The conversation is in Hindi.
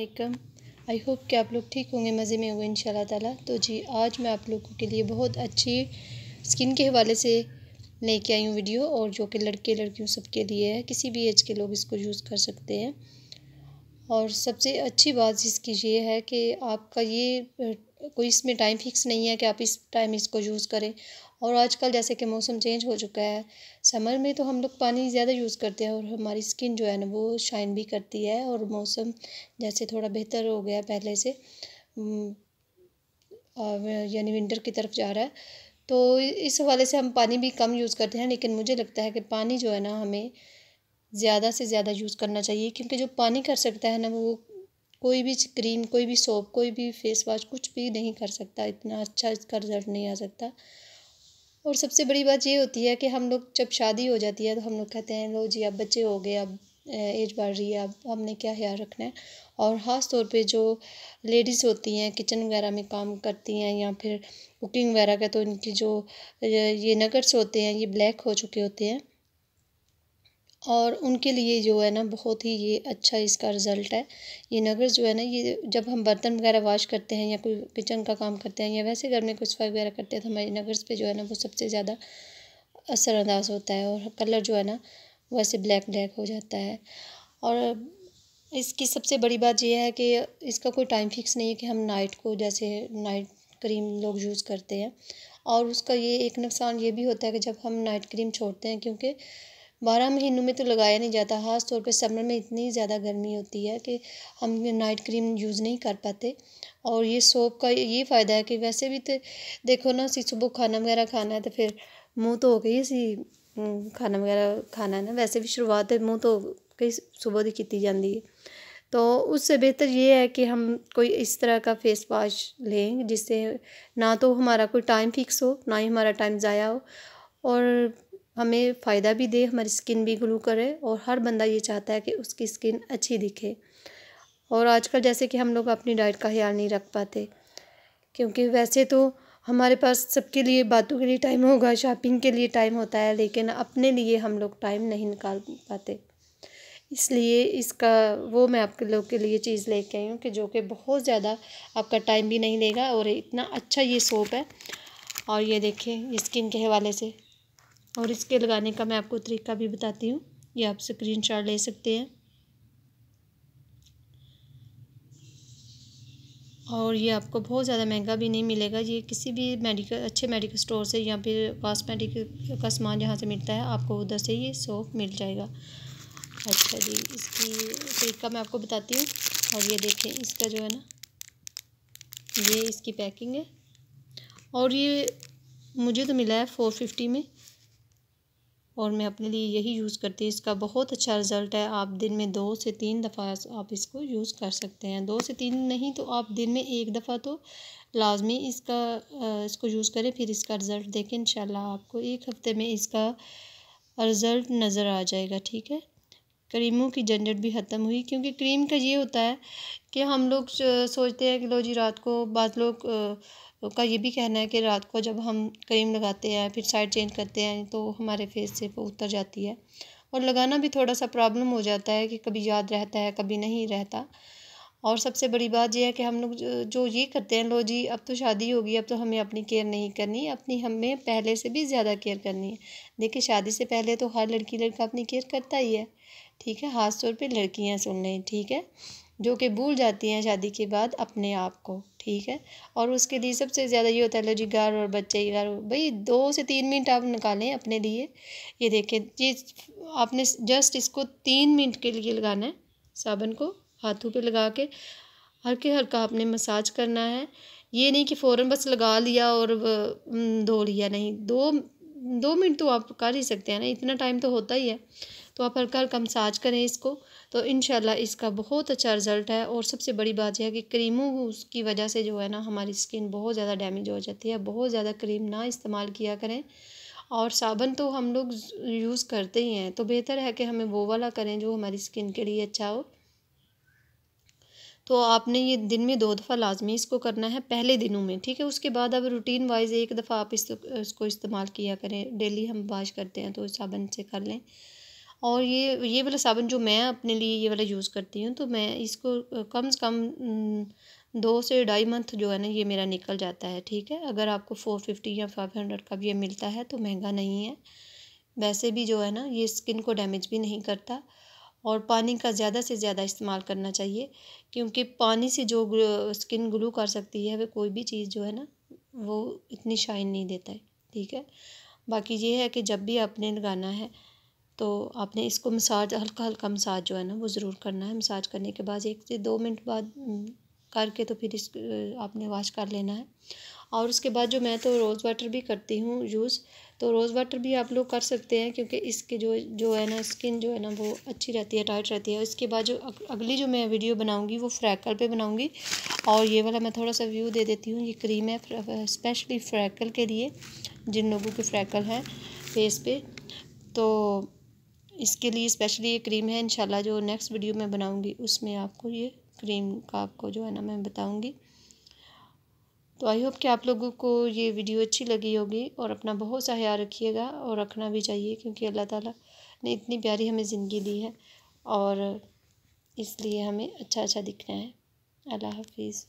वालेकम आई होप कि आप लोग ठीक होंगे मज़े में होंगे इन ताला तो जी आज मैं आप लोगों के लिए बहुत अच्छी स्किन के हवाले से लेके आई हूँ वीडियो और जो कि लड़के लड़कियों सबके लिए है किसी भी एज के लोग इसको यूज़ कर सकते हैं और सबसे अच्छी बात इसकी ये है कि आपका ये कोई इसमें टाइम फिक्स नहीं है कि आप इस टाइम इसको यूज़ करें और आजकल जैसे कि मौसम चेंज हो चुका है समर में तो हम लोग पानी ज़्यादा यूज़ करते हैं और हमारी स्किन जो है ना वो शाइन भी करती है और मौसम जैसे थोड़ा बेहतर हो गया पहले से हम्म, यानी विंटर की तरफ जा रहा है तो इस हवाले से हम पानी भी कम यूज़ करते हैं लेकिन मुझे लगता है कि पानी जो है ना हमें ज़्यादा से ज़्यादा यूज़ करना चाहिए क्योंकि जो पानी कर सकता है ना वो कोई भी क्रीम कोई भी सोप कोई भी फेस वाश कुछ भी नहीं कर सकता इतना अच्छा इसका रिज़ल्ट नहीं आ सकता और सबसे बड़ी बात ये होती है कि हम लोग जब शादी हो जाती है तो हम लोग कहते हैं लो जी अब बच्चे हो गए अब एज बढ़ रही है अब हमने क्या ख्याल रखना है और ख़ास तौर पे जो लेडीज़ होती हैं किचन वगैरह में काम करती हैं या फिर कुकिंग वगैरह का तो इनकी जो ये नगर्स होते हैं ये ब्लैक हो चुके होते हैं और उनके लिए जो है ना बहुत ही ये अच्छा इसका रिज़ल्ट है ये नगेट्स जो है ना ये जब हम बर्तन वगैरह वॉश करते हैं या कोई किचन का काम करते हैं या वैसे घर में कुछ सफाई वगैरह करते हैं तो हमारे नगेट्स पे जो है ना वो सबसे ज़्यादा असरअंदाज होता है और कलर जो है ना वैसे ब्लैक ब्लैक हो जाता है और इसकी सबसे बड़ी बात यह है कि इसका कोई टाइम फिक्स नहीं है कि हम नाइट को जैसे नाइट क्रीम लोग यूज़ करते हैं और उसका ये एक नुकसान ये भी होता है कि जब हम नाइट क्रीम छोड़ते हैं क्योंकि बारह महीनों में तो लगाया नहीं जाता ख़ास तौर पे समर में इतनी ज़्यादा गर्मी होती है कि हम नाइट क्रीम यूज़ नहीं कर पाते और ये सोप का ये फ़ायदा है कि वैसे भी तो देखो ना सी सुबह खाना वगैरह खाना है तो फिर मुँह तो हो गई सी खाना वगैरह खाना है ना वैसे भी शुरुआत मुँह तो कई सुबह की की जाती है तो उससे बेहतर ये है कि हम कोई इस तरह का फेस वाश लें जिससे ना तो हमारा कोई टाइम फिक्स हो ना ही हमारा टाइम ज़ाया हो और हमें फ़ायदा भी दे हमारी स्किन भी ग्लो करे और हर बंदा ये चाहता है कि उसकी स्किन अच्छी दिखे और आजकल जैसे कि हम लोग अपनी डाइट का ख्याल नहीं रख पाते क्योंकि वैसे तो हमारे पास सबके लिए बातों के लिए टाइम होगा शॉपिंग के लिए टाइम होता है लेकिन अपने लिए हम लोग टाइम नहीं निकाल पाते इसलिए इसका वो मैं आप लोग के लिए चीज़ लेके आई हूँ कि जो कि बहुत ज़्यादा आपका टाइम भी नहीं लेगा और इतना अच्छा ये सोप है और ये देखिए स्किन के हवाले से और इसके लगाने का मैं आपको तरीका भी बताती हूँ ये आप स्क्रीन शॉट ले सकते हैं और ये आपको बहुत ज़्यादा महंगा भी नहीं मिलेगा ये किसी भी मेडिकल अच्छे मेडिकल स्टोर से या फिर कॉस्मेटिक का सामान जहाँ से मिलता है आपको उधर से ये सोप मिल जाएगा अच्छा जी इसकी तरीका मैं आपको बताती हूँ और ये देखें इसका जो है ना ये इसकी पैकिंग है और ये मुझे तो मिला है फोर फिफ्टी में और मैं अपने लिए यही यूज़ करती हूँ इसका बहुत अच्छा रिज़ल्ट है आप दिन में दो से तीन दफ़ा आप इसको यूज़ कर सकते हैं दो से तीन नहीं तो आप दिन में एक दफ़ा तो लाजमी इसका इसको यूज़ करें फिर इसका रिज़ल्ट देखें इन आपको एक हफ़्ते में इसका रिज़ल्ट नज़र आ जाएगा ठीक है क्रीमों की झंझट भी ख़त्म हुई क्योंकि क्रीम का ये होता है कि हम लोग सोचते हैं कि लो जी रात को बाद लोग का ये भी कहना है कि रात को जब हम क्रीम लगाते हैं फिर साइड चेंज करते हैं तो हमारे फेस से उतर जाती है और लगाना भी थोड़ा सा प्रॉब्लम हो जाता है कि कभी याद रहता है कभी नहीं रहता और सबसे बड़ी बात यह है कि हम लोग जो ये करते हैं लो जी अब तो शादी होगी अब तो हमें अपनी केयर नहीं करनी अपनी हमें पहले से भी ज़्यादा केयर करनी है देखिए शादी से पहले तो हर लड़की लड़का अपनी केयर करता ही है ठीक है ख़ास तौर पर लड़कियाँ सुन लें ठीक है जो कि भूल जाती हैं शादी के बाद अपने आप को ठीक है और उसके लिए सबसे ज़्यादा ये होता है लो जी घर और बच्चे ही घर भाई दो से तीन मिनट आप निकालें अपने लिए ये देखें ये आपने जस्ट इसको तीन मिनट के लिए लगाना है साबन को हाथों पे लगा के हल्के हल्का आपने मसाज करना है ये नहीं कि फ़ौरन बस लगा लिया और धो लिया नहीं दो दो मिनट तो आप कर ही सकते हैं ना इतना टाइम तो होता ही है तो आप हल्का हल्का मसाज करें इसको तो इन इसका बहुत अच्छा रिज़ल्ट है और सबसे बड़ी बात यह है कि क्रीमों की वजह से जो है ना हमारी स्किन बहुत ज़्यादा डैमेज हो जाती है बहुत ज़्यादा क्रीम ना इस्तेमाल किया करें और साबन तो हम लोग यूज़ करते ही हैं तो बेहतर है कि हमें वो वाला करें जो हमारी स्किन के लिए अच्छा हो तो आपने ये दिन में दो दफ़ा लाजमी इसको करना है पहले दिनों में ठीक है उसके बाद अब रूटीन वाइज एक दफ़ा आप इस इसको इस्तेमाल किया करें डेली हम वाश करते हैं तो साबन से कर लें और ये ये वाला साबन जो मैं अपने लिए ये वाला यूज़ करती हूँ तो मैं इसको कम से कम दो से ढाई मंथ जो है ना ये मेरा निकल जाता है ठीक है अगर आपको फ़ोर फिफ्टी या फाइव हंड्रेड का भी ये मिलता है तो महंगा नहीं है वैसे भी जो है ना ये स्किन को डैमेज भी नहीं करता और पानी का ज़्यादा से ज़्यादा इस्तेमाल करना चाहिए क्योंकि पानी से जो स्किन ग्लो कर सकती है वह कोई भी चीज़ जो है ना वो इतनी शाइन नहीं देता है ठीक है बाकी ये है कि जब भी आपने लगाना है तो आपने इसको मसाज हल्का हल्का मसाज जो है ना वो ज़रूर करना है मसाज करने के बाद एक से दो मिनट बाद करके तो फिर इस आपने वाश कर लेना है और उसके बाद जो मैं तो रोज़ वाटर भी करती हूँ यूज़ तो रोज़ वाटर भी आप लोग कर सकते हैं क्योंकि इसके जो जो है ना स्किन जो है ना वो अच्छी रहती है टाइट रहती है इसके बाद जो अगली जो मैं वीडियो बनाऊंगी वो फ्रैकल पे बनाऊंगी और ये वाला मैं थोड़ा सा व्यू दे देती हूँ ये क्रीम है स्पेशली फ्रैकल के लिए जिन लोगों के फ्रैकल हैं फेस पे तो इसके लिए स्पेशली ये क्रीम है इन जो नेक्स्ट वीडियो मैं बनाऊँगी उसमें आपको ये क्रीम का आपको जो है ना मैं बताऊँगी तो आई होप कि आप लोगों को ये वीडियो अच्छी लगी होगी और अपना बहुत सा ख्याल रखिएगा और रखना भी चाहिए क्योंकि अल्लाह ताला ने इतनी प्यारी हमें ज़िंदगी दी है और इसलिए हमें अच्छा अच्छा दिखना है अल्लाह हाफिज़